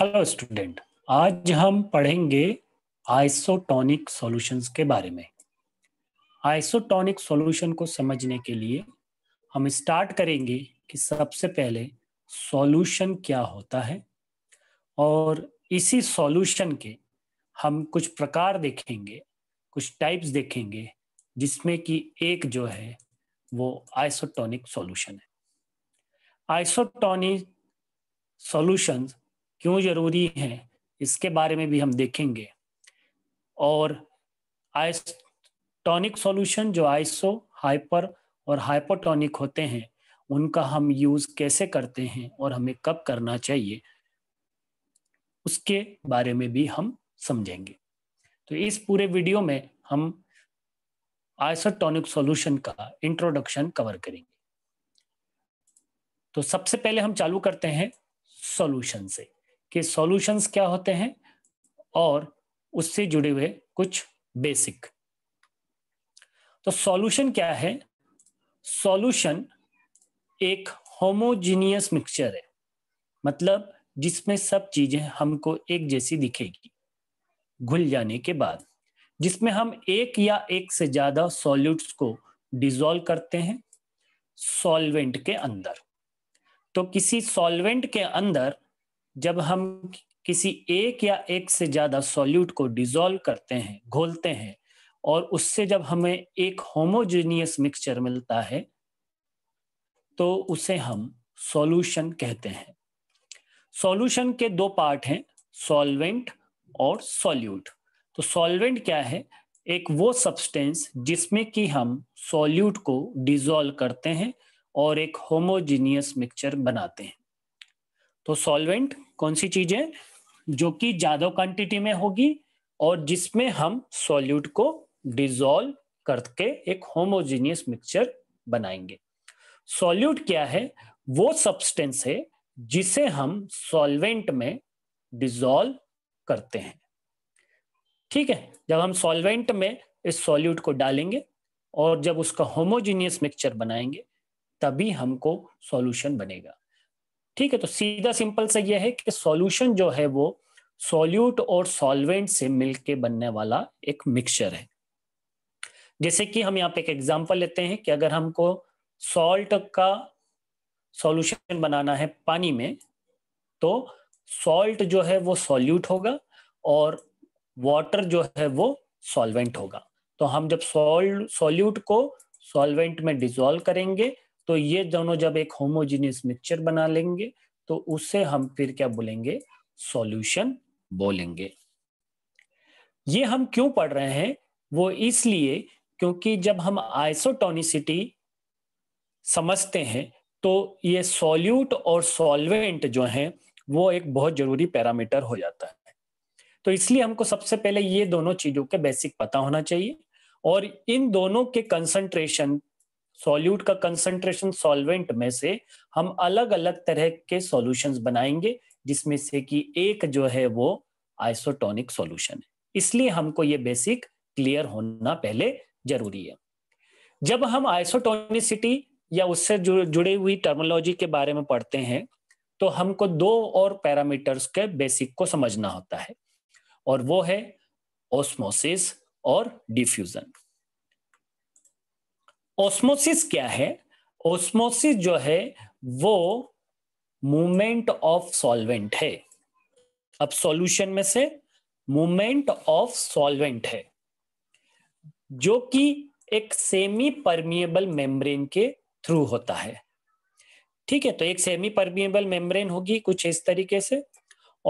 hello student आज हम पढ़ेंगे आइसोटोनिक सॉल्यूशंस के बारे में आइसोटोनिक सॉल्यूशन को समझने के लिए हम स्टार्ट करेंगे कि सबसे पहले सॉल्यूशन क्या होता है और इसी सॉल्यूशन के हम कुछ प्रकार देखेंगे कुछ टाइप्स देखेंगे जिसमें कि एक जो है वो आइसोटोनिक सॉल्यूशन है आइसोटोनिक सॉल्यूशंस क्यों जरूरी है इसके बारे में भी हम देखेंगे और टॉनिक सॉल्यूशन जो आइसो हाइपर और हाइपोटोनिक होते हैं उनका हम यूज कैसे करते हैं और हमें कब करना चाहिए उसके बारे में भी हम समझेंगे तो इस पूरे वीडियो में हम आइसोटोनिक सॉल्यूशन का इंट्रोडक्शन कवर करेंगे तो सबसे पहले हम चालू करते हैं सॉल्यूशन से कि सॉल्यूशंस क्या होते हैं और उससे जुड़े हुए कुछ बेसिक तो सॉल्यूशन क्या है सॉल्यूशन एक होमोजीनियस मिक्सचर है मतलब जिसमें सब चीजें हमको एक जैसी दिखेगी घुल जाने के बाद जिसमें हम एक या एक से ज्यादा सॉल्यूट्स को डिजोल्व करते हैं सॉल्वेंट के अंदर तो किसी सॉल्वेंट के अंदर जब हम किसी एक या एक से ज्यादा सॉल्यूट को डिजोल्व करते हैं घोलते हैं और उससे जब हमें एक होमोजेनियस मिक्सचर मिलता है तो उसे हम सॉल्यूशन कहते हैं सॉल्यूशन के दो पार्ट हैं सॉल्वेंट और सॉल्यूट तो सॉल्वेंट क्या है एक वो सब्सटेंस जिसमें कि हम सॉल्यूट को डिजोल्व करते हैं और एक होमोजेनियस मिक्सचर बनाते हैं तो सॉल्वेंट कौन सी चीजें जो कि ज्यादा क्वांटिटी में होगी और जिसमें हम सॉल्यूट को डिजोल्व करके एक होमोजीनियस मिक्सचर बनाएंगे सॉल्यूट क्या है वो सब्सटेंस है जिसे हम सॉल्वेंट में डिजोल्व करते हैं ठीक है जब हम सॉल्वेंट में इस सॉल्यूट को डालेंगे और जब उसका होमोजीनियस मिक्सचर बनाएंगे तभी हमको सॉल्यूशन बनेगा ठीक है तो सीधा सिंपल सा यह है कि सॉल्यूशन जो है वो सॉल्यूट और सॉल्वेंट से मिलके बनने वाला एक मिक्सचर है जैसे कि हम यहाँ पे एक एग्जाम्पल लेते हैं कि अगर हमको सॉल्ट का सॉल्यूशन बनाना है पानी में तो सॉल्ट जो है वो सॉल्यूट होगा और वाटर जो है वो सॉल्वेंट होगा तो हम जब सॉल्ट सॉल्यूट को सॉल्वेंट में डिजोल्व करेंगे तो ये दोनों जब एक होमोजीनियस मिक्सचर बना लेंगे तो उसे हम फिर क्या बोलेंगे सॉल्यूशन बोलेंगे ये हम क्यों पढ़ रहे हैं वो इसलिए क्योंकि जब हम आइसोटोनिसिटी समझते हैं तो ये सॉल्यूट और सॉल्वेंट जो है वो एक बहुत जरूरी पैरामीटर हो जाता है तो इसलिए हमको सबसे पहले ये दोनों चीजों के बेसिक पता होना चाहिए और इन दोनों के कंसंट्रेशन सॉल्यूट का कंसंट्रेशन सॉल्वेंट में से हम अलग अलग तरह के सॉल्यूशंस बनाएंगे जिसमें से कि एक जो है वो आइसोटोनिक सॉल्यूशन है इसलिए हमको ये बेसिक क्लियर होना पहले जरूरी है जब हम आइसोटोनिसिटी या उससे जुड़ी हुई टर्मोलॉजी के बारे में पढ़ते हैं तो हमको दो और पैरामीटर्स के बेसिक को समझना होता है और वो है ओस्मोसिस और डिफ्यूजन ऑस्मोसिस क्या है ऑस्मोसिस जो है वो मूवमेंट ऑफ सॉल्वेंट है अब सॉल्यूशन में से मूवमेंट ऑफ सॉल्वेंट है जो कि एक सेमी परमिएबल मेम्ब्रेन के थ्रू होता है ठीक है तो एक सेमी परमिएबल मेम्ब्रेन होगी कुछ इस तरीके से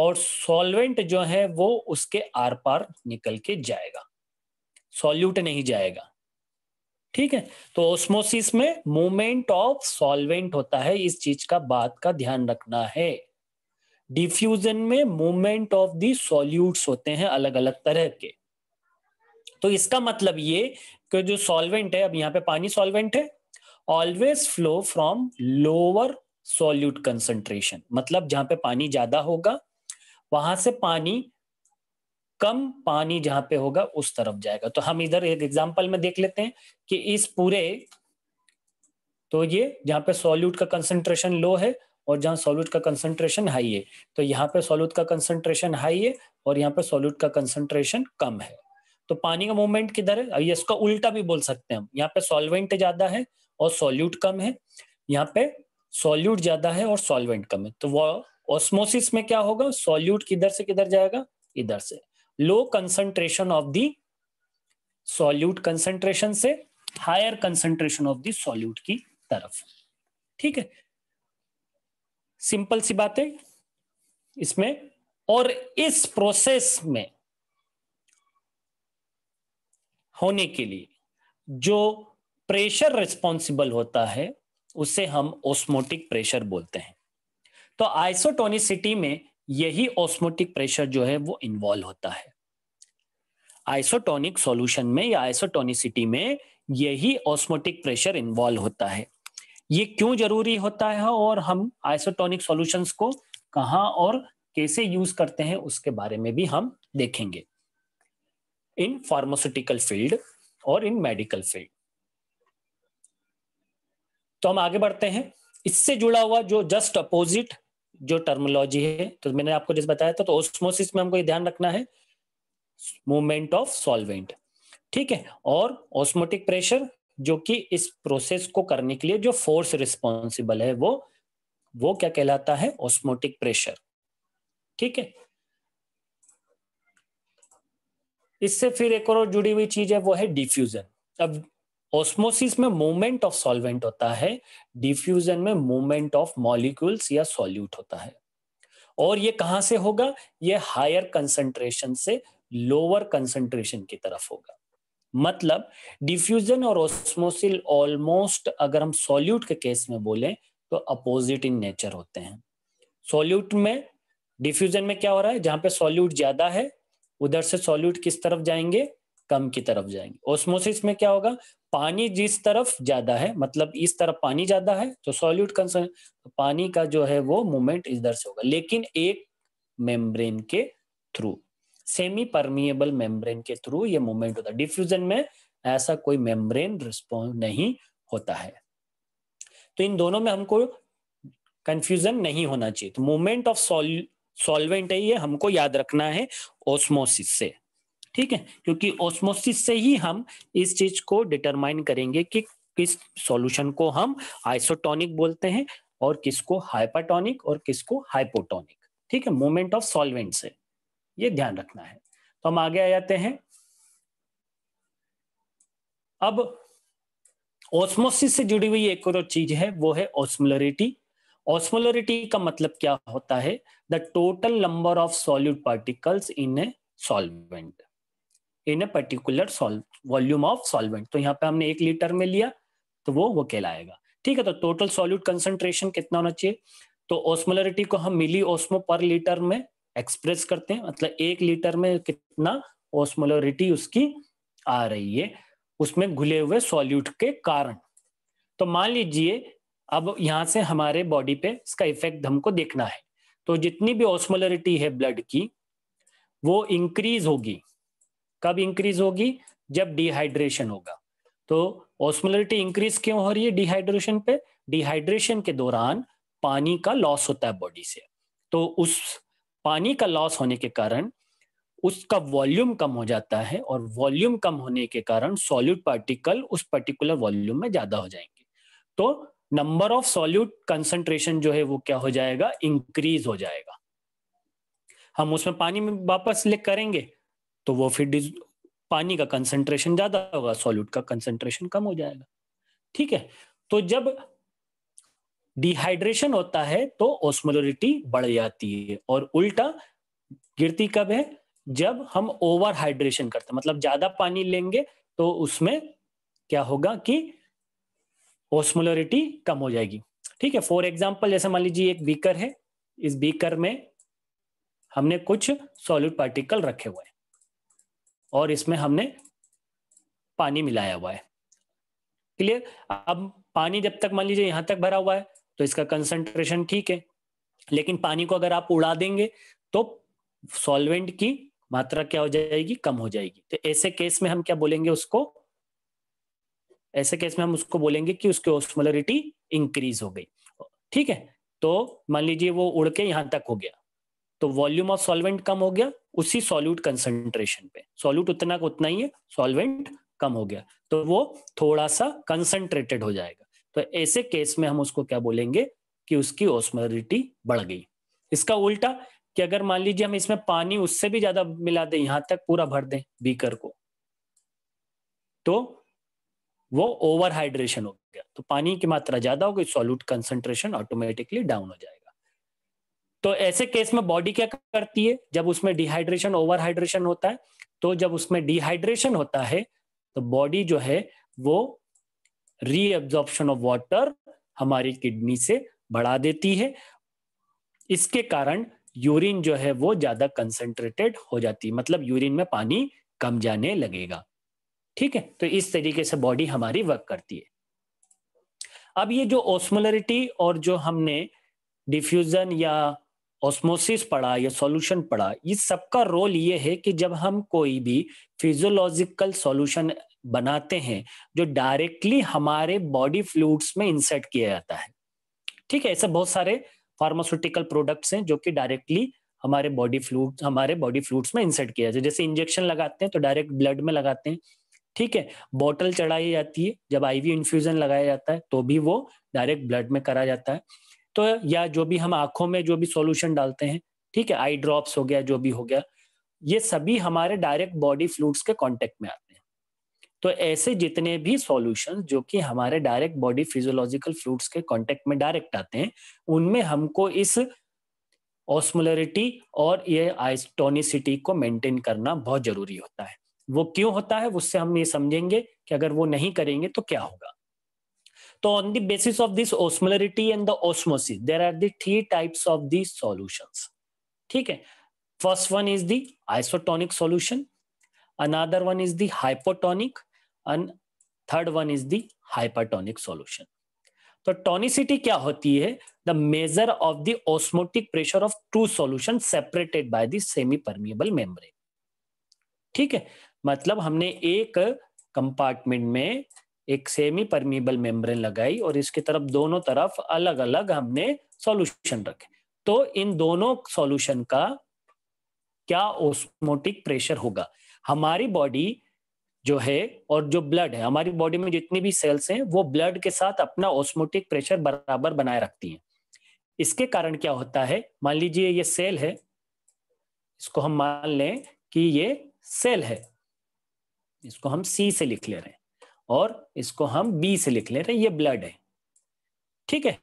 और सॉल्वेंट जो है वो उसके आर पार निकल के जाएगा सॉल्यूट नहीं जाएगा ठीक है तो ओस्मोसिस में मूवमेंट ऑफ सॉल्वेंट होता है इस चीज का बात का ध्यान रखना है डिफ्यूजन में मूवमेंट ऑफ दी सॉल्यूट्स होते हैं अलग अलग तरह के तो इसका मतलब ये कि जो सॉल्वेंट है अब यहां पे पानी सॉल्वेंट है always flow from lower solute concentration मतलब जहां पे पानी ज्यादा होगा वहां से पानी कम पानी जहां पे होगा उस तरफ जाएगा तो हम इधर एक एग्जाम्पल में देख लेते हैं कि इस पूरे तो ये जहाँ पे सॉल्यूट का कंसंट्रेशन लो है और जहां सॉल्यूट का कंसंट्रेशन हाई है तो यहाँ पे सॉल्यूट का कंसंट्रेशन हाई है और यहाँ पे सॉल्यूट का कंसंट्रेशन कम है तो पानी का मूवमेंट किधर है ये इसका उल्टा भी बोल सकते हैं हम यहाँ पे सॉल्वेंट ज्यादा है और सॉल्यूट कम है यहाँ पे सॉल्यूट ज्यादा है और सॉल्वेंट कम है तो वो ऑस्मोसिस में क्या होगा सॉल्यूट किधर से किधर जाएगा इधर से low concentration of the solute concentration से higher concentration of the solute की तरफ ठीक है सिंपल सी बात है इसमें और इस प्रोसेस में होने के लिए जो प्रेशर रिस्पॉन्सिबल होता है उसे हम ओस्मोटिक प्रेशर बोलते हैं तो आइसोटोनिसिटी में यही ऑस्मोटिक प्रेशर जो है वो इन्वॉल्व होता है आइसोटोनिक सॉल्यूशन में या आइसोटोनिसिटी में यही ऑस्मोटिक प्रेशर इन्वॉल्व होता है ये क्यों जरूरी होता है और हम आइसोटोनिक सॉल्यूशंस को कहा और कैसे यूज करते हैं उसके बारे में भी हम देखेंगे इन फार्मास्यूटिकल फील्ड और इन मेडिकल फील्ड तो हम आगे बढ़ते हैं इससे जुड़ा हुआ जो जस्ट अपोजिट जो टर्मोलॉजी है तो मैंने आपको जैसे बताया था तो ओस्मोसिस में हमको ये ध्यान रखना है मूवमेंट ऑफ सॉल्वेंट ठीक है और ऑस्मोटिक प्रेशर जो कि इस प्रोसेस को करने के लिए जो फोर्स रिस्पॉन्सिबल है वो वो क्या कहलाता है ऑस्मोटिक प्रेशर ठीक है इससे फिर एक और जुड़ी हुई चीज है वो है डिफ्यूजन अब ऑस्मोसिस में मूवमेंट ऑफ सॉल्वेंट होता है डिफ्यूजन में मूवमेंट ऑफ मॉलिक्यूल्स या सॉल्यूट होता है और ये कहां से होगा ये हायर कंसंट्रेशन से लोअर कंसंट्रेशन की तरफ होगा मतलब डिफ्यूजन और ऑस्मोसिल ऑलमोस्ट अगर हम सॉल्यूट के केस में बोलें तो अपोजिट इन नेचर होते हैं सॉल्यूट में डिफ्यूजन में क्या हो रहा है जहां पे सॉल्यूट ज्यादा है उधर से सॉल्यूट किस तरफ जाएंगे कम की तरफ जाएंगे ओस्मोसिस में क्या होगा पानी जिस तरफ ज्यादा है मतलब इस तरफ पानी ज्यादा है तो सॉल्यूट कंसर्न पानी का जो है वो मूवमेंट इधर से होगा लेकिन एक मेम्ब्रेन के थ्रू सेमी परमिएबल मेम्ब्रेन के थ्रू ये मूवमेंट होता है डिफ्यूजन में ऐसा कोई मेम्ब्रेन रिस्पॉन्स नहीं होता है तो इन दोनों में हमको कंफ्यूजन नहीं होना चाहिए तो मूवमेंट ऑफ सॉल्वेंट है ये हमको याद रखना है ओस्मोसिस से ठीक है क्योंकि ऑस्मोसिस से ही हम इस चीज को डिटरमाइन करेंगे कि किस सॉल्यूशन को हम आइसोटॉनिक बोलते हैं और किसको हाइपरटोनिक और किसको हाइपोटोनिक ठीक है मोमेंट ऑफ सॉल्वेंट से ये ध्यान रखना है तो हम आगे आ जाते हैं अब ऑस्मोसिस से जुड़ी हुई एक और चीज है वो है ऑस्मोलरिटी ऑस्मोलरिटी का मतलब क्या होता है the total number of solute particles in a solvent in a particular volume of solvent तो यहाँ पे हमने एक लीटर में लिया तो वो वो कहलाएगा ठीक है तो टोटल सॉल्यूट कंसेंट्रेशन कितना होना चाहिए तो ओस्मोलरिटी को हम मिली ओस्मो पर लीटर में एक्सप्रेस करते हैं मतलब एक लीटर में कितना ओस्मोलरिटी उसकी आ रही है उसमें घुले हुए सॉल्यूट के कारण तो मान लीजिए अब यहाँ से हमारे बॉडी पे इसका इफेक्ट हमको देखना है तो जितनी भी ओस्मोलरिटी है ब्लड की वो इंक्रीज होगी कब इंक्रीज होगी जब डिहाइड्रेशन होगा तो ऑस्मोलरिटी इंक्रीज क्यों हो रही है डिहाइड्रेशन पे डिहाइड्रेशन के दौरान पानी का लॉस होता है बॉडी से तो उस पानी का लॉस होने के कारण उसका वॉल्यूम कम हो जाता है और वॉल्यूम कम होने के कारण सॉल्यूट पार्टिकल उस पर्टिकुलर वॉल्यूम में ज्यादा हो जाएंगे तो नंबर ऑफ सॉल्यूट कंसंट्रेशन जो है वो क्या हो जाएगा इंक्रीज हो जाएगा हम उसमें पानी में वापस लिख करेंगे तो वो फिर पानी का कंसंट्रेशन ज्यादा होगा सॉल्यूट का कंसंट्रेशन कम हो जाएगा ठीक है तो जब डिहाइड्रेशन होता है तो ओस्मोलोरिटी बढ़ जाती है और उल्टा गिरती कब है जब हम ओवर हाइड्रेशन करते हैं मतलब ज्यादा पानी लेंगे तो उसमें क्या होगा कि ओस्मोलोरिटी कम हो जाएगी ठीक है फॉर एग्जाम्पल जैसे मान लीजिए एक बीकर है इस बीकर में हमने कुछ सॉलिड पार्टिकल रखे हुए हैं और इसमें हमने पानी मिलाया हुआ है क्लियर अब पानी जब तक मान लीजिए यहां तक भरा हुआ है तो इसका कंसंट्रेशन ठीक है लेकिन पानी को अगर आप उड़ा देंगे तो सॉल्वेंट की मात्रा क्या हो जाएगी कम हो जाएगी तो ऐसे केस में हम क्या बोलेंगे उसको ऐसे केस में हम उसको बोलेंगे कि उसकी ओस्मोलरिटी इंक्रीज हो गई ठीक है तो मान लीजिए वो उड़ के यहां तक हो गया तो वॉल्यूम ऑफ सॉल्वेंट कम हो गया उसी सॉल्यूट कंसंट्रेशन पे सॉल्यूट उतना उतना ही है सॉल्वेंट कम हो गया तो वो थोड़ा सा कंसंट्रेटेड हो जाएगा तो ऐसे केस में हम उसको क्या बोलेंगे कि उसकी ओस्मोलिटी बढ़ गई इसका उल्टा कि अगर मान लीजिए हम इसमें पानी उससे भी ज्यादा मिला दें यहां तक पूरा भर दें बीकर को तो वो ओवर हाइड्रेशन हो गया तो पानी की मात्रा ज्यादा हो गई सॉल्यूट कंसंट्रेशन ऑटोमेटिकली डाउन हो जाएगा तो ऐसे केस में बॉडी क्या करती है जब उसमें डिहाइड्रेशन ओवर हाइड्रेशन होता है तो जब उसमें डिहाइड्रेशन होता है तो बॉडी जो है वो रीअब्जॉर्प्शन ऑफ वाटर हमारी किडनी से बढ़ा देती है इसके कारण यूरिन जो है वो ज्यादा कंसंट्रेटेड हो जाती है मतलब यूरिन में पानी कम जाने लगेगा ठीक है तो इस तरीके से बॉडी हमारी वर्क करती है अब ये जो ओस्मोलरिटी और जो हमने डिफ्यूजन या ऑस्मोसिस पढ़ा या सॉल्यूशन पढ़ा ये सबका रोल ये है कि जब हम कोई भी फिजियोलॉजिकल सॉल्यूशन बनाते हैं जो डायरेक्टली हमारे बॉडी फ्लूड्स में इंसर्ट किया जाता है ठीक है ऐसे बहुत सारे फार्मास्यूटिकल प्रोडक्ट्स हैं जो कि डायरेक्टली हमारे बॉडी फ्लूड हमारे बॉडी फ्लूड्स में इंसर्ट किया जाता है जैसे इंजेक्शन लगाते हैं तो डायरेक्ट ब्लड में लगाते हैं ठीक है बॉटल चढ़ाई जाती है जब आईवी इन्फ्यूजन लगाया जाता है तो भी वो डायरेक्ट ब्लड में करा जाता है तो या जो भी हम आंखों में जो भी सॉल्यूशन डालते हैं ठीक है आई ड्रॉप्स हो गया जो भी हो गया ये सभी हमारे डायरेक्ट बॉडी फ्लूड्स के कॉन्टेक्ट में आते हैं तो ऐसे जितने भी सॉल्यूशंस जो कि हमारे डायरेक्ट बॉडी फिजियोलॉजिकल फ्लूड्स के कांटेक्ट में डायरेक्ट आते हैं उनमें हमको इस ऑस्मुलरिटी और ये आइस्टोनिसिटी को मेंटेन करना बहुत जरूरी होता है वो क्यों होता है उससे हम ये समझेंगे कि अगर वो नहीं करेंगे तो क्या होगा तो on the basis of this osmolarity and the osmosis there are three types of this solution ठीक है first one is the isotonic solution another one is hypotonic and third one is hypertonic solution तो tonicity क्या होती है the measure of the osmotic pressure of two solution separated by the semi permeable membrane ठीक है मतलब हमने एक compartment में एक सेमी परमिबल मेम्ब्रेन लगाई और इसकी तरफ दोनों तरफ अलग अलग हमने सॉल्यूशन रखे तो इन दोनों सॉल्यूशन का क्या ओस्मोटिक प्रेशर होगा हमारी बॉडी जो है और जो ब्लड है हमारी बॉडी में जितनी भी सेल्स हैं वो ब्लड के साथ अपना ओस्मोटिक प्रेशर बराबर बनाए रखती हैं इसके कारण क्या होता है मान लीजिए ये सेल है इसको हम मान लें कि ये सेल है इसको हम सी से लिख ले रहे हैं और इसको हम बी से लिख ले रहे ये ब्लड है ठीक है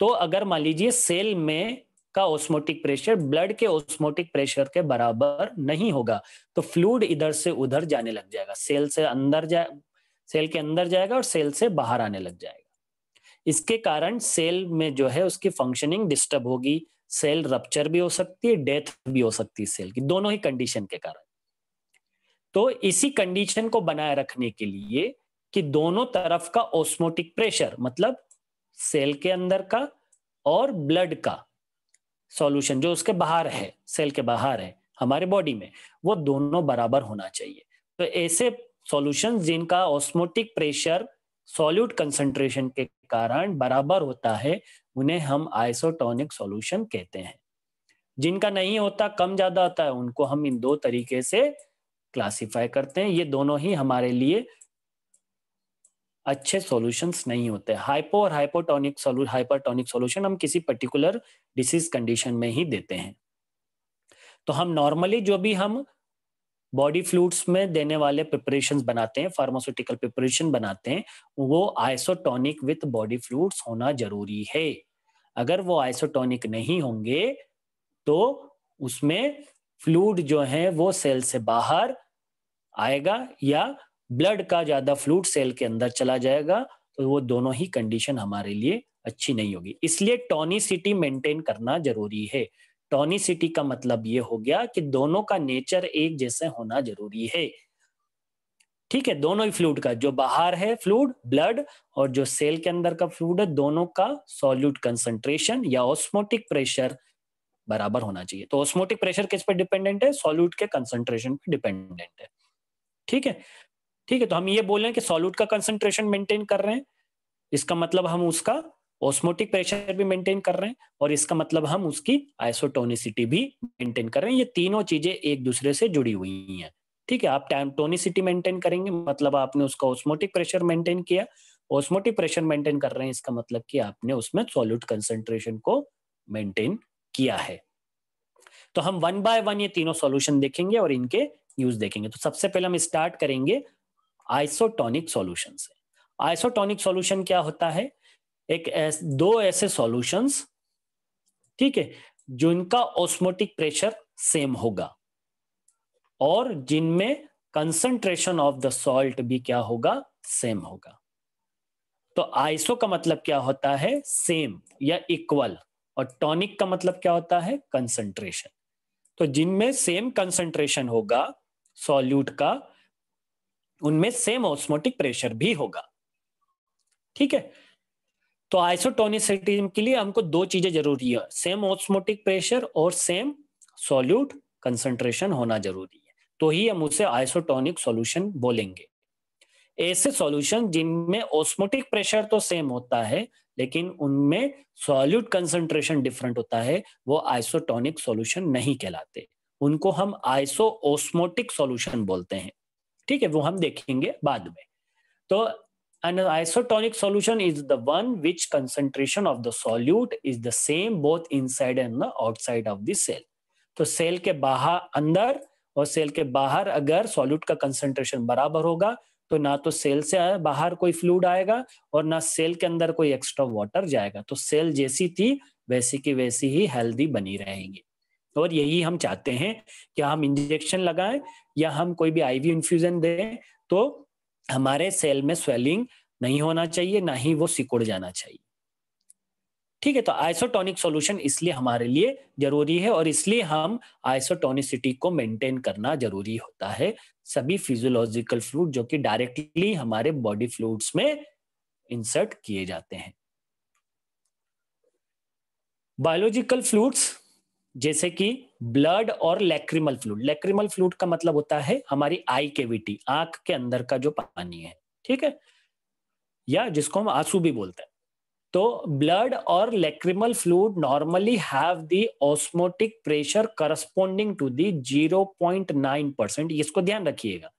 तो अगर मान लीजिए सेल में का ऑस्मोटिक प्रेशर ब्लड के ऑस्मोटिक प्रेशर के बराबर नहीं होगा तो फ्लूड इधर से उधर जाने लग जाएगा सेल से अंदर जाए सेल के अंदर जाएगा और सेल से बाहर आने लग जाएगा इसके कारण सेल में जो है उसकी फंक्शनिंग डिस्टर्ब होगी सेल रप्चर भी हो सकती है डेथ भी हो सकती है सेल की दोनों ही कंडीशन के कारण तो इसी कंडीशन को बनाए रखने के लिए कि दोनों तरफ का ऑस्मोटिक प्रेशर मतलब सेल के अंदर का और ब्लड का सॉल्यूशन जो उसके बाहर है सेल के बाहर है हमारे बॉडी में वो दोनों बराबर होना चाहिए तो ऐसे सॉल्यूशन जिनका ऑस्मोटिक प्रेशर सॉल्यूट कंसंट्रेशन के कारण बराबर होता है उन्हें हम आइसोटोनिक सॉल्यूशन कहते हैं जिनका नहीं होता कम ज्यादा होता है उनको हम इन दो तरीके से क्लासिफाई करते हैं ये दोनों ही हमारे लिए अच्छे सॉल्यूशंस नहीं होते हाइपो और हाइपोटोनिक हाइपरटोनिक सॉल्यूशन हम किसी पर्टिकुलर डिसीज कंडीशन में ही देते हैं तो हम नॉर्मली जो भी हम बॉडी फ्लूड्स में देने वाले प्रिपरेशन बनाते हैं फार्मास्यूटिकल प्रिपरेशन बनाते हैं वो आइसोटोनिक विथ बॉडी फ्लूड्स होना जरूरी है अगर वो आइसोटोनिक नहीं होंगे तो उसमें फ्लूड जो है वो सेल से बाहर आएगा या ब्लड का ज्यादा फ्लूड सेल के अंदर चला जाएगा तो वो दोनों ही कंडीशन हमारे लिए अच्छी नहीं होगी इसलिए टॉनिसिटी मेंटेन करना जरूरी है टॉनिसिटी का मतलब ये हो गया कि दोनों का नेचर एक जैसे होना जरूरी है ठीक है दोनों ही फ्लूड का जो बाहर है फ्लूड ब्लड और जो सेल के अंदर का फ्लूड है दोनों का सॉल्यूट कंसंट्रेशन या ऑस्मोटिक प्रेशर बराबर होना चाहिए तो ऑस्मोटिक प्रेशर किस पे डिपेंडेंट है सॉल्यूट के कंसंट्रेशन पे डिपेंडेंट है ठीक है ठीक है तो हम ये बोल रहे हैं कि सॉल्यूट का कंसंट्रेशन मेंटेन कर रहे हैं इसका मतलब हम उसका ऑस्मोटिक प्रेशर भी मेंटेन कर रहे हैं और इसका मतलब हम उसकी आइसोटोनिसिटी भी मेंटेन कर रहे हैं ये तीनों चीजें एक दूसरे से जुड़ी हुई हैं ठीक है आप टोनिसिटी मेंटेन करेंगे मतलब आपने उसका ऑस्मोटिक प्रेशर मेंटेन किया ऑस्मोटिक प्रेशर मेंटेन कर रहे हैं इसका मतलब कि आपने उसमें सॉल्यूट कंसेंट्रेशन को मेंटेन किया है तो हम वन बाय वन ये तीनों सॉल्यूशन देखेंगे और इनके यूज देखेंगे तो सबसे पहले हम स्टार्ट करेंगे आइसोटोनिक सॉल्यूशन है आइसोटॉनिक सॉल्यूशन क्या होता है एक एस, दो ऐसे सॉल्यूशंस ठीक है जिनका ऑस्मोटिक प्रेशर सेम होगा और जिनमें कंसंट्रेशन ऑफ द सॉल्ट भी क्या होगा सेम होगा तो आइसो का मतलब क्या होता है सेम या इक्वल और टॉनिक का मतलब क्या होता है कंसंट्रेशन तो जिनमें सेम कंसंट्रेशन होगा सॉल्यूट का उनमें सेम ऑस्मोटिक प्रेशर भी होगा ठीक है तो आइसोटोनिसिटी के लिए हमको दो चीजें जरूरी है सेम ऑस्मोटिक प्रेशर और सेम सॉल्यूट कंसंट्रेशन होना जरूरी है तो ही हम उसे आइसोटोनिक सॉल्यूशन बोलेंगे ऐसे सॉल्यूशन जिनमें ऑस्मोटिक प्रेशर तो सेम होता है लेकिन उनमें सॉल्यूट कंसंट्रेशन डिफरेंट होता है वो आइसोटोनिक सॉल्यूशन नहीं कहलाते उनको हम आइसो ऑस्मोटिक सॉल्यूशन बोलते हैं ठीक है वो हम देखेंगे बाद में तो an isotonic solution is the one which concentration of the solute is the same both inside and the outside of the cell तो सेल के बाहर अंदर और सेल के बाहर अगर सॉल्यूट का कंसंट्रेशन बराबर होगा तो ना तो सेल से बाहर कोई फ्लूड आएगा और ना सेल के अंदर कोई एक्स्ट्रा वाटर जाएगा तो सेल जैसी थी वैसी की वैसी ही हेल्दी बनी रहेंगी और यही हम चाहते हैं कि हम इंजेक्शन लगाएं या हम कोई भी आईवी इन्फ्यूजन दें तो हमारे सेल में स्वेलिंग नहीं होना चाहिए ना ही वो सिकुड़ जाना चाहिए ठीक है तो आइसोटोनिक सॉल्यूशन इसलिए हमारे लिए जरूरी है और इसलिए हम आइसोटोनिसिटी को मेंटेन करना जरूरी होता है सभी फिजियोलॉजिकल फ्लूड जो कि डायरेक्टली हमारे बॉडी फ्लूड्स में इंसर्ट किए जाते हैं बायोलॉजिकल फ्लूड्स जैसे कि ब्लड और लेक्रिमल फ्लूड लेक्रिमल फ्लूड का मतलब होता है हमारी आई केविटी आंख के अंदर का जो पानी है ठीक है या जिसको हम आंसू भी बोलते हैं तो ब्लड और lacrimal fluid normally have the osmotic pressure corresponding to the 0.9 percent इसको ध्यान रखिएगा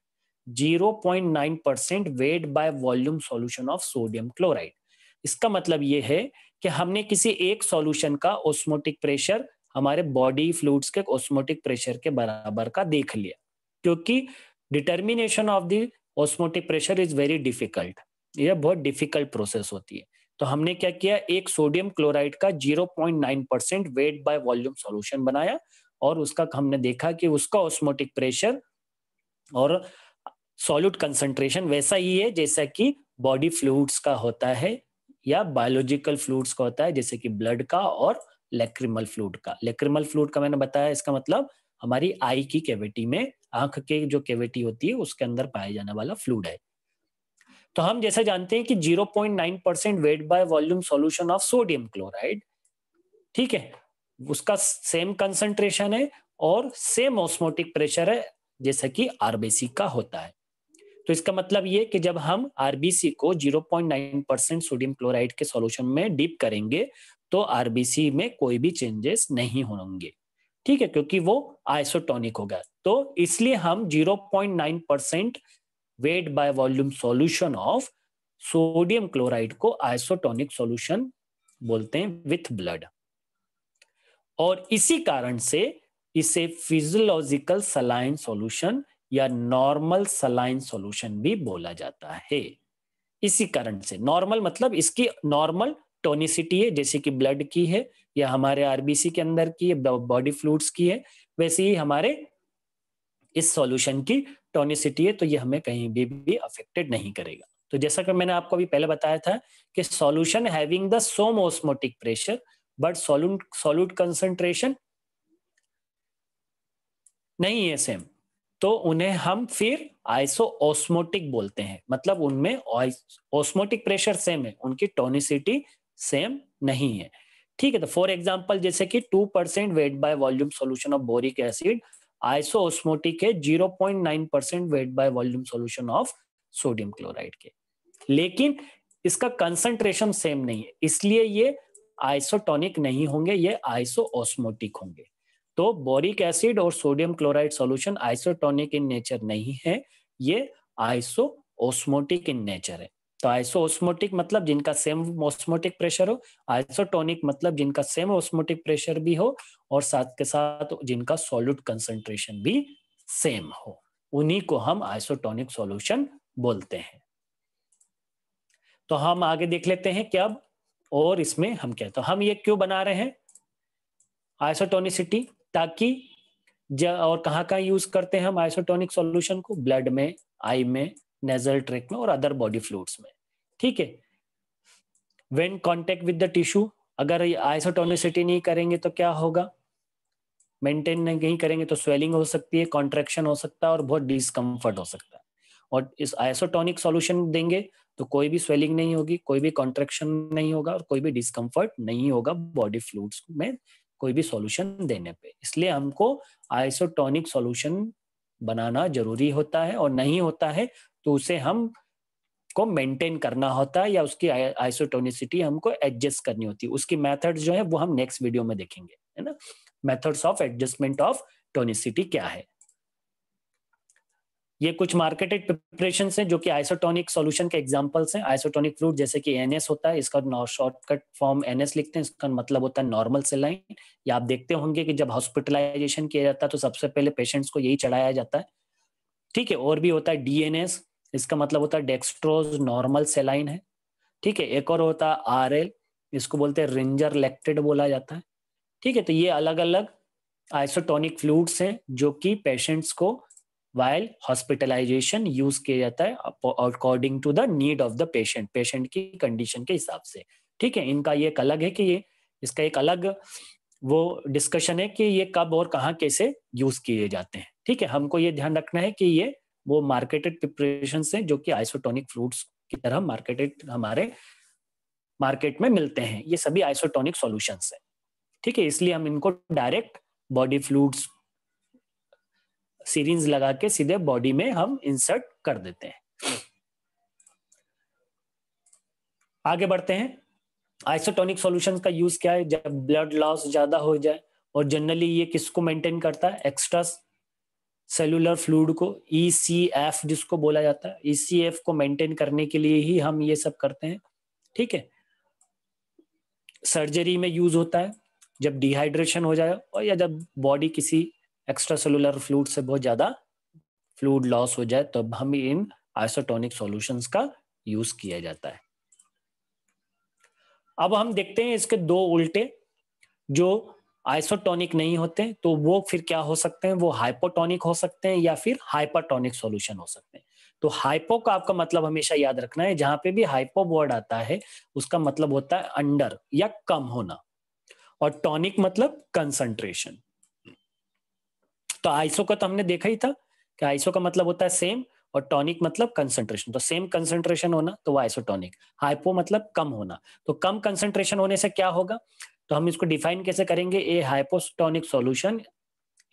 0.9 percent weight by volume solution of sodium chloride इसका मतलब यह है कि हमने किसी एक सॉल्यूशन का ऑस्मोटिक प्रेशर हमारे बॉडी फ्लूड्स के ऑस्मोटिक प्रेशर के बराबर का देख लिया क्योंकि determination of the osmotic pressure is very difficult यह बहुत डिफिकल्ट प्रोसेस होती है तो हमने क्या किया एक सोडियम क्लोराइड का 0.9 percent weight by volume solution बनाया और उसका हमने देखा कि उसका ऑस्मोटिक प्रेशर और सॉल्यूट कंसंट्रेशन वैसा ही है जैसा कि बॉडी फ्लूड्स का होता है या बायोलॉजिकल फ्लूड्स का होता है जैसे कि ब्लड का और लेक्रिमल फ्लूड का लेक्रिमल फ्लूड का मैंने बताया इसका मतलब हमारी आई की कैविटी में आंख के जो कैविटी होती है उसके अंदर पाया जाने वाला फ्लूड है तो हम जैसे जानते हैं कि 0.9 percent weight by volume solution of sodium chloride ठीक है उसका सेम कंसंट्रेशन है और सेम ऑस्मोटिक प्रेशर है जैसा कि आरबीसी का होता है तो इसका मतलब ये कि जब हम आरबीसी को 0.9 परसेंट सोडियम क्लोराइड के सॉल्यूशन में डीप करेंगे तो आरबीसी में कोई भी चेंजेस नहीं होंगे ठीक है क्योंकि वो आइसोटोनिक हो गया तो इसलिए हम 0.9 percent weight by volume solution of sodium chloride को आइसोटोनिक सॉल्यूशन बोलते हैं विथ ब्लड और इसी कारण से इसे फिजियोलॉजिकल सलाइन सॉल्यूशन या नॉर्मल सलाइन सॉल्यूशन भी बोला जाता है इसी कारण से नॉर्मल मतलब इसकी नॉर्मल टोनिसिटी है जैसे कि ब्लड की है या हमारे आरबीसी के अंदर की बॉडी फ्लूड्स की है वैसे ही हमारे इस सॉल्यूशन की टोनिसिटी है तो ये हमें कहीं भी भी अफेक्टेड नहीं करेगा तो जैसा कि मैंने आपको अभी पहले बताया था कि solution having the same osmotic pressure but solute solute concentration नहीं है सेम तो उन्हें हम फिर आइसो ऑस्मोटिक बोलते हैं मतलब उनमें ऑस्मोटिक प्रेशर सेम है उनकी टोनिसिटी सेम नहीं है ठीक है तो फॉर एग्जाम्पल जैसे कि two percent weight by volume solution of boric acid isosmotic है zero point nine percent weight by volume solution of sodium chloride के लेकिन इसका कंसंट्रेशन सेम नहीं है इसलिए ये आइसोटोनिक नहीं होंगे ये ऑस्मोटिक होंगे तो बोरिक एसिड और sodium chloride solution isotonic in nature नहीं है ये आइसो ऑस्मोटिक इन नेचर है तो आइसोस्मोटिक मतलब जिनका सेम ऑस्मोटिक प्रेशर हो आइसोटोनिक मतलब जिनका सेम ऑस्मोटिक प्रेशर भी हो और साथ के साथ जिनका सॉल्यूट कंसंट्रेशन भी सेम हो उन्हीं को हम आइसोटोनिक सॉल्यूशन बोलते हैं तो हम आगे देख लेते हैं कि अब और इसमें हम क्या तो हम ये क्यों बना रहे हैं आइसोटोनिसिटी ताकि और कहाँ कहाँ यूज करते हैं हम आइसोटोनिक सॉल्यूशन को ब्लड में आई में नेजल ट्रैक में और अदर बॉडी फ्लूड्स में ठीक है when contact with the tissue अगर आइसोटोनिसिटी नहीं करेंगे तो क्या होगा मेंटेन नहीं करेंगे तो स्वेलिंग हो सकती है कॉन्ट्रेक्शन हो सकता है और बहुत डिसकम्फर्ट हो सकता है और इस आइसोटोनिक सॉल्यूशन देंगे तो कोई भी स्वेलिंग नहीं होगी कोई भी कॉन्ट्रेक्शन नहीं होगा और कोई भी डिसकम्फर्ट नहीं होगा बॉडी फ्लूड्स में कोई भी सॉल्यूशन देने पे इसलिए हमको आइसोटोनिक सॉल्यूशन बनाना जरूरी होता है और नहीं होता है तो उसे हम को मेंटेन करना होता है या उसकी आइसोटोनिसिटी हमको एडजस्ट करनी होती है उसकी मेथड जो है वो हम नेक्स्ट वीडियो में देखेंगे है ना methods of adjustment of tonicity क्या है ये कुछ मार्केटेड प्रिपरेशन हैं जो कि आइसोटोनिक सॉल्यूशन के एग्जांपल्स हैं आइसोटोनिक फ्रूट जैसे कि एनएस होता है इसका शॉर्टकट फॉर्म एनएस लिखते हैं इसका मतलब होता है नॉर्मल सेलाइन या आप देखते होंगे कि जब हॉस्पिटलाइजेशन किया जाता है तो सबसे पहले पेशेंट्स को यही चढ़ाया जाता है ठीक है और भी होता है डीएनएस इसका मतलब होता है डेक्सट्रोज नॉर्मल सेलाइन है ठीक है एक और होता है आर एल इसको बोलते हैं रिंजर लेक्टेड बोला जाता है ठीक है तो ये अलग अलग आइसोटोनिक फ्लूड्स हैं जो कि पेशेंट्स को वाइल हॉस्पिटलाइजेशन यूज किया जाता है according to the need of the patient patient की कंडीशन के हिसाब से ठीक है इनका ये एक अलग है कि ये इसका एक अलग वो डिस्कशन है कि ये कब और कहाँ कैसे यूज किए जाते हैं ठीक है हमको ये ध्यान रखना है कि ये वो मार्केटेड प्रिपरेशन है जो कि आइसोटोनिक फ्रूट्स की तरह मार्केटेड हमारे मार्केट में मिलते हैं ये सभी आइसोटोनिक सॉल्यूशंस है ठीक है इसलिए हम इनको डायरेक्ट बॉडी फ्लूड्स सीरीज लगा के सीधे बॉडी में हम इंसर्ट कर देते हैं आगे बढ़ते हैं आइसोटोनिक सोल्यूशन का यूज क्या है जब ब्लड लॉस ज्यादा हो जाए और जनरली ये किसको मेंटेन करता है एक्स्ट्रा सेलुलर फ्लूड को ई सी एफ जिसको बोला जाता है ई e को मेंटेन करने के लिए ही हम ये सब करते हैं ठीक है सर्जरी में यूज होता है जब डिहाइड्रेशन हो जाए और या जब बॉडी किसी एक्स्ट्रा सेलुलर फ्लूड से बहुत ज्यादा फ्लूड लॉस हो जाए तब तो हम इन आइसोटोनिक सॉल्यूशंस का यूज किया जाता है अब हम देखते हैं इसके दो उल्टे जो आइसोटोनिक नहीं होते तो वो फिर क्या हो सकते हैं वो हाइपोटोनिक हो सकते हैं या फिर हाइपरटोनिक सॉल्यूशन हो सकते हैं तो हाइपो का आपका मतलब हमेशा याद रखना है जहां पे भी हाइपो वर्ड आता है उसका मतलब होता है अंडर या कम होना और टॉनिक मतलब कंसंट्रेशन तो आइसो का तो हमने देखा ही था कि आइसो का मतलब होता है सेम और टॉनिक मतलब कंसंट्रेशन तो सेम कंसंट्रेशन होना तो वो आइसोटॉनिक हाइपो मतलब कम होना तो कम कंसंट्रेशन होने से क्या होगा तो हम इसको डिफाइन कैसे करेंगे a hypotonic solution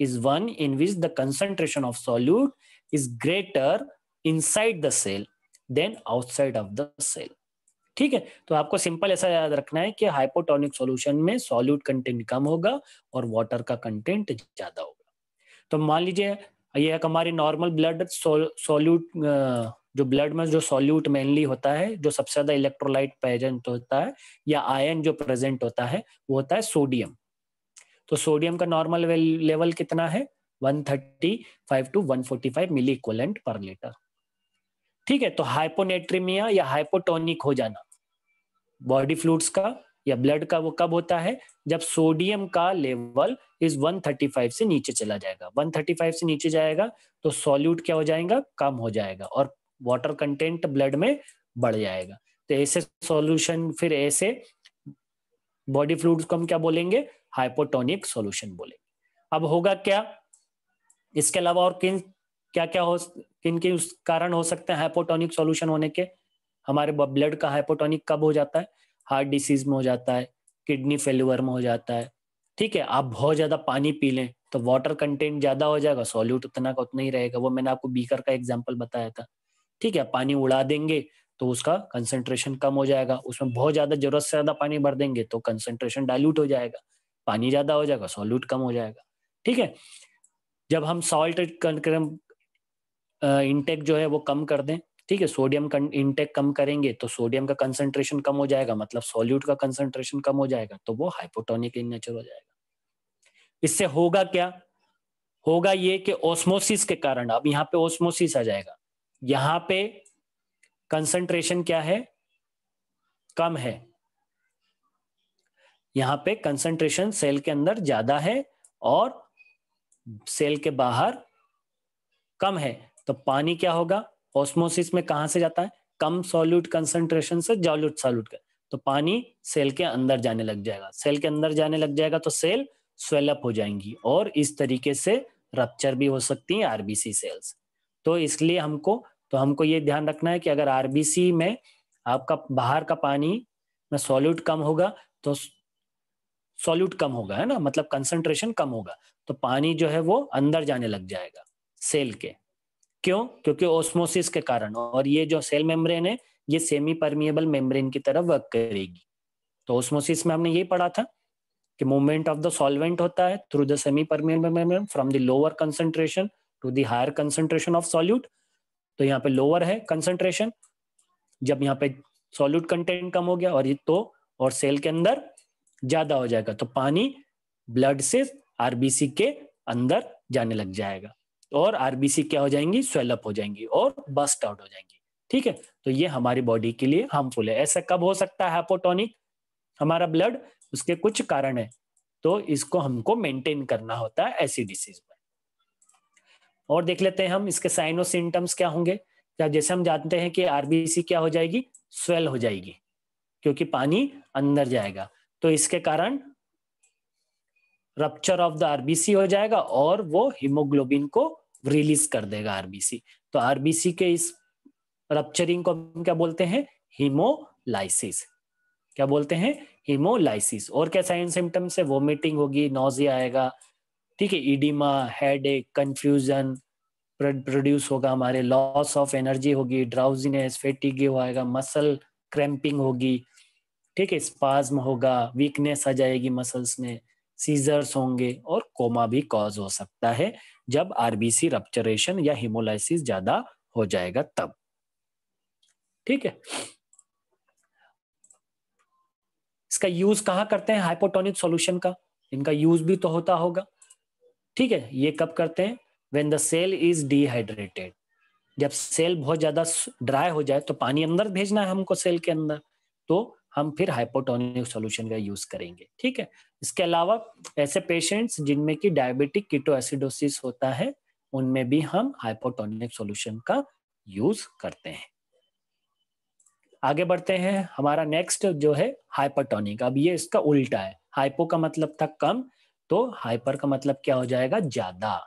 is one in which the concentration of solute is greater side the cell than outside of the cell ठीक है तो आपको सिंपल ऐसा याद रखना है कि हाइपोटोनिक सॉल्यूशन में सॉल्यूट कंटेंट कम होगा और वाटर का कंटेंट ज्यादा होगा तो मान लीजिए यह हमारी नॉर्मल ब्लड सॉल्यूट जो ब्लड में जो सॉल्यूट मेनली होता है जो सबसे ज्यादा इलेक्ट्रोलाइट प्रेजेंट होता है या आयन जो प्रेजेंट होता है वो होता है सोडियम तो सोडियम का नॉर्मल लेवल कितना है 135 to 145 milli equivalent per litre ठीक है तो हाइपोनेट्रीमिया या हाइपोटोनिक हो जाना बॉडी फ्लूड्स का या ब्लड का वो कब होता है जब सोडियम का लेवल इस 135 से नीचे चला जाएगा 135 से नीचे जाएगा तो सॉल्यूट क्या हो जाएगा कम हो जाएगा और वाटर कंटेंट ब्लड में बढ़ जाएगा तो ऐसे सॉल्यूशन फिर ऐसे बॉडी फ्लूड को हम क्या बोलेंगे हाइपोटोनिक सॉल्यूशन बोलेंगे अब होगा क्या इसके अलावा और किन क्या क्या हो किन किन कारण हो सकते हैं हाइपोटोनिक सॉल्यूशन होने के हमारे ब्लड का हाइपोटोनिक कब हो जाता है हार्ट डिसीज में हो जाता है किडनी फेल्यूअर में हो जाता है ठीक है आप बहुत ज्यादा पानी पी लें तो वाटर कंटेंट ज्यादा हो जाएगा सॉल्यूट उतना का उतना ही रहेगा वो मैंने आपको बीकर का एग्जाम्पल बताया था ठीक है पानी उड़ा देंगे तो उसका कंसेंट्रेशन कम हो जाएगा उसमें बहुत ज्यादा जरूरत से ज्यादा पानी भर देंगे तो कंसेंट्रेशन डायल्यूट हो जाएगा पानी ज्यादा हो जाएगा सॉल्यूट कम हो जाएगा ठीक है जब हम सॉल्ट इंटेक जो है वो कम कर दें ठीक है सोडियम इंटेक कम करेंगे तो सोडियम का कंसंट्रेशन कम हो जाएगा मतलब सॉल्यूट का कंसंट्रेशन कम हो जाएगा तो वो हाइपोटोनिक इन नेचर हो जाएगा इससे होगा क्या होगा ये कि ओस्मोसिस के कारण अब यहाँ पे ओस्मोसिस आ जाएगा यहां पे कंसंट्रेशन क्या है कम है यहां पे कंसंट्रेशन सेल के अंदर ज्यादा है और सेल के बाहर कम है तो पानी क्या होगा ऑस्मोसिस में कहा से जाता है कम सॉल्यूट कंसंट्रेशन से जॉल्यूट सॉल्यूट का तो पानी सेल के अंदर जाने लग जाएगा सेल के अंदर जाने लग जाएगा तो सेल स्वेलअप हो जाएंगी और इस तरीके से रप्चर भी हो सकती है आरबीसी सेल्स तो इसलिए हमको तो हमको ये ध्यान रखना है कि अगर आरबीसी में आपका बाहर का पानी में सॉल्यूट कम होगा तो सॉल्यूट कम होगा है ना मतलब कंसंट्रेशन कम होगा तो पानी जो है वो अंदर जाने लग जाएगा सेल के क्यों क्योंकि ओस्मोसिस के कारण और ये जो सेल मेम्ब्रेन है ये सेमी परमिएबल मेम्ब्रेन की तरह वर्क करेगी तो ओस्मोसिस में हमने ये पढ़ा था कि मूवमेंट ऑफ द सॉल्वेंट होता है through the semi permeable membrane from the lower concentration to the higher concentration of solute तो यहाँ पे लोअर है कंसंट्रेशन जब यहाँ पे सॉल्यूट कंटेंट कम हो गया और ये तो और सेल के अंदर ज्यादा हो जाएगा तो पानी ब्लड से आरबीसी के अंदर जाने लग जाएगा और आरबीसी क्या हो जाएंगी स्वेलअप हो जाएंगी और बस्ट आउट हो जाएंगी ठीक है तो ये हमारी बॉडी के लिए हार्मफुल है ऐसा कब हो सकता है हाइपोटोनिक हमारा ब्लड उसके कुछ कारण है तो इसको हमको मेंटेन करना होता है ऐसी डिसीज में और देख लेते हैं हम इसके साइन और सिम्टम्स क्या होंगे या जैसे हम जानते हैं कि आरबीसी क्या हो जाएगी स्वेल हो जाएगी क्योंकि पानी अंदर जाएगा तो इसके कारण रप्चर ऑफ द आरबीसी हो जाएगा और वो हीमोग्लोबिन को रिलीज कर देगा आरबीसी तो आरबीसी के इस रप्चरिंग को हम क्या बोलते हैं हीमोलाइसिस क्या बोलते हैं हीमोलाइसिस और क्या साइन सिम्टम्स है वोमिटिंग होगी नोजिया आएगा ठीक है इडिमा हेड एक कन्फ्यूजन प्रोड्यूस होगा हमारे लॉस ऑफ एनर्जी होगी ड्राउजीनेस फेटिग आएगा मसल क्रैम्पिंग होगी ठीक है स्पाज्म होगा वीकनेस आ जाएगी मसल्स में सीजर्स होंगे और कोमा भी कॉज हो सकता है जब आरबीसी रप्चरेशन या हिमोलाइसिस ज्यादा हो जाएगा तब ठीक है इसका यूज कहाँ करते हैं हाइपोटोनिक सॉल्यूशन का इनका यूज भी तो होता होगा ठीक है ये कब करते हैं when the cell is dehydrated जब सेल बहुत ज्यादा ड्राई हो जाए तो पानी अंदर भेजना है हमको सेल के अंदर तो हम फिर हाइपोटोनिक सॉल्यूशन का यूज करेंगे ठीक है इसके अलावा ऐसे पेशेंट्स जिनमें की डायबिटिक एसिडोसिस होता है उनमें भी हम हाइपोटोनिक सॉल्यूशन का यूज करते हैं आगे बढ़ते हैं हमारा नेक्स्ट जो है हाइपोटोनिक अब ये इसका उल्टा है हाइपो का मतलब था कम तो हाइपर का मतलब क्या हो जाएगा ज्यादा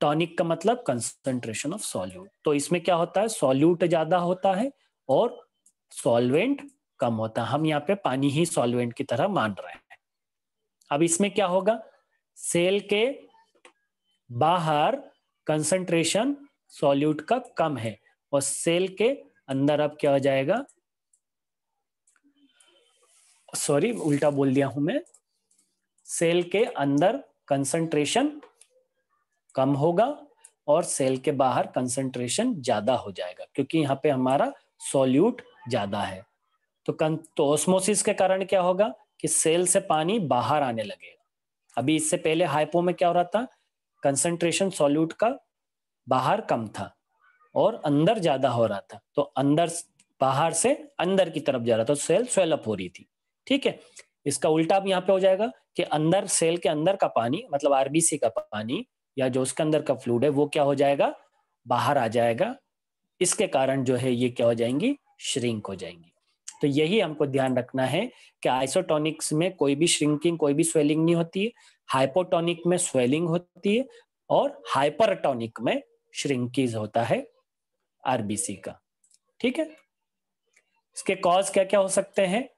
टॉनिक का मतलब कंसंट्रेशन ऑफ सॉल्यूट तो इसमें क्या होता है सॉल्यूट ज्यादा होता है और सॉल्वेंट कम होता है हम यहाँ पे पानी ही सॉल्वेंट की तरह मान रहे हैं अब इसमें क्या होगा सेल के बाहर कंसंट्रेशन सॉल्यूट का कम है और सेल के अंदर अब क्या हो जाएगा सॉरी उल्टा बोल दिया हूं मैं सेल के अंदर कंसंट्रेशन कम होगा और सेल के बाहर कंसंट्रेशन ज्यादा हो जाएगा क्योंकि यहाँ पे हमारा सॉल्यूट ज्यादा है तो कं तो ऑस्मोसिस के कारण क्या होगा कि सेल से पानी बाहर आने लगेगा अभी इससे पहले हाइपो में क्या हो रहा था कंसंट्रेशन सॉल्यूट का बाहर कम था और अंदर ज्यादा हो रहा था तो अंदर बाहर से अंदर की तरफ जा रहा था तो सेल स्वेलअप हो रही थी ठीक है इसका उल्टा भी यहाँ पे हो जाएगा कि अंदर सेल के अंदर का पानी मतलब आरबीसी का पानी या जो उसके अंदर का फ्लूड है वो क्या हो जाएगा बाहर आ जाएगा इसके कारण जो है ये क्या हो जाएंगी श्रिंक हो जाएंगी तो यही हमको ध्यान रखना है कि आइसोटोनिक्स में कोई भी श्रिंकिंग कोई भी स्वेलिंग नहीं होती है हाइपोटोनिक में स्वेलिंग होती है और हाइपरटोनिक में श्रिंकीज होता है आरबीसी का ठीक है इसके कॉज क्या क्या हो सकते हैं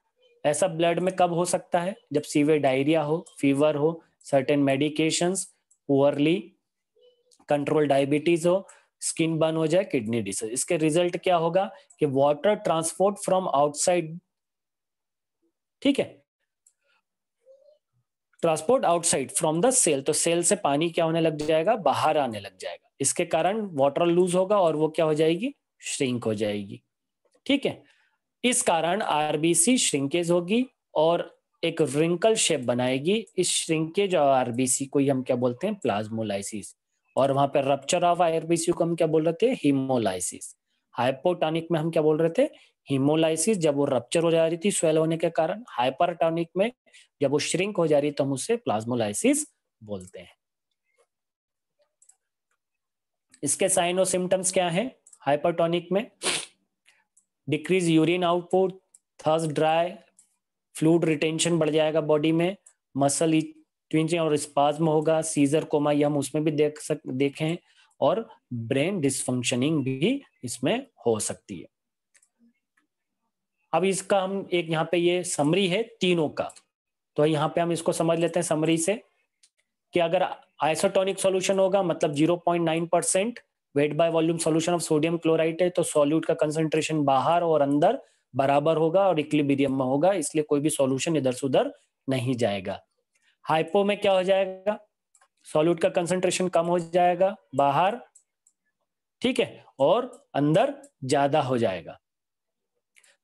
ऐसा ब्लड में कब हो सकता है जब सीवियर डायरिया हो फीवर हो certain medications poorly control diabetes हो स्किन बर्न हो जाए किडनी डिसीज इसके रिजल्ट क्या होगा कि वाटर ट्रांसपोर्ट फ्रॉम आउटसाइड ठीक है transport outside from the cell तो सेल से पानी क्या होने लग जाएगा बाहर आने लग जाएगा इसके कारण वाटर लूज होगा और वो क्या हो जाएगी श्रिंक हो जाएगी ठीक है इस कारण आरबीसी श्रिंकेज होगी और एक रिंकल शेप बनाएगी इस श्रिंकेज और आरबीसी को ही हम क्या बोलते हैं प्लाज्मोलाइसिस और वहां पर रप्चर ऑफ आरबीसी को हम क्या बोल रहे थे हिमोलाइसिस हाइपोटॉनिक में हम क्या बोल रहे थे हिमोलाइसिस जब वो रप्चर हो जा रही थी स्वेल होने के कारण हाइपरटॉनिक में जब वो श्रिंक हो जा रही तो हम उसे प्लाज्मोलाइसिस बोलते हैं इसके साइन और सिम्टम्स क्या है हाइपरटॉनिक में decrease urine output thirst dry fluid retention बढ़ जाएगा बॉडी में मसल ट्विंचिंग और स्पाज्म होगा सीजर कोमा ये हम उसमें भी देख सक देखें और ब्रेन डिसफंक्शनिंग भी इसमें हो सकती है अब इसका हम एक यहाँ पे ये समरी है तीनों का तो यहाँ पे हम इसको समझ लेते हैं समरी से कि अगर आइसोटोनिक सॉल्यूशन होगा मतलब 0.9 percent weight by volume solution of sodium chloride है तो सॉल्यूट का कंसंट्रेशन बाहर और अंदर बराबर होगा और इक्लिबीरियम में होगा इसलिए कोई भी सॉल्यूशन इधर से उधर नहीं जाएगा हाइपो में क्या हो जाएगा सॉल्यूट का कंसंट्रेशन कम हो जाएगा बाहर ठीक है और अंदर ज्यादा हो जाएगा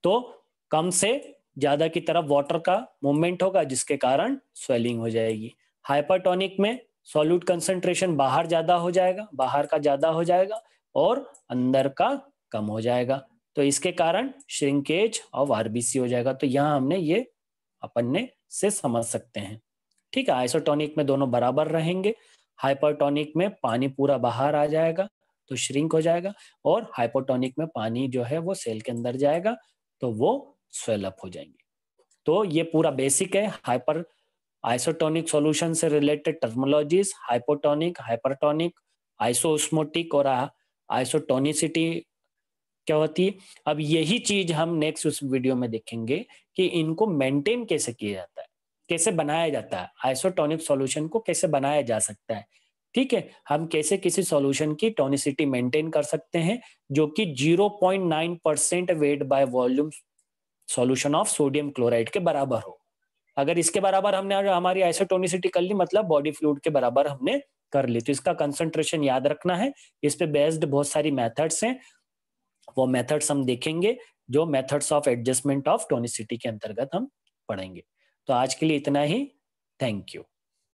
तो कम से ज्यादा की तरफ वाटर का मूवमेंट होगा जिसके कारण स्वेलिंग हो जाएगी हाइपरटोनिक में सॉल्यूट कंसंट्रेशन बाहर ज्यादा हो जाएगा बाहर का ज्यादा हो जाएगा और अंदर का कम हो जाएगा तो इसके कारण श्रिंकेज ऑफ आरबीसी हो जाएगा तो यहाँ हमने ये अपन ने से समझ सकते हैं ठीक है आइसोटोनिक में दोनों बराबर रहेंगे हाइपरटोनिक में पानी पूरा बाहर आ जाएगा तो श्रिंक हो जाएगा और हाइपोटोनिक में पानी जो है वो सेल के अंदर जाएगा तो वो स्वेलअप हो जाएंगे तो ये पूरा बेसिक है हाइपर आइसोटोनिक सॉल्यूशन से related terminologies hypotonic hypertonic isosmotic और आइसोटोनिसिटी क्या होती है अब यही चीज हम नेक्स्ट उस वीडियो में देखेंगे कि इनको मेंटेन कैसे किया जाता है कैसे बनाया जाता है आइसोटोनिक सॉल्यूशन को कैसे बनाया जा सकता है ठीक है हम कैसे किसी सॉल्यूशन की टोनिसिटी मेंटेन कर सकते हैं जो कि 0.9 percent weight by volume solution of sodium chloride के बराबर हो अगर इसके बराबर हमने हमारी आइसोटोनिसिटी कर ली मतलब बॉडी फ्लूड के बराबर हमने कर ली तो इसका कंसंट्रेशन याद रखना है इस पे बेस्ड बहुत सारी मेथड्स हैं वो मेथड्स हम देखेंगे जो methods of adjustment of tonicity के अंतर्गत हम पढ़ेंगे तो आज के लिए इतना ही थैंक यू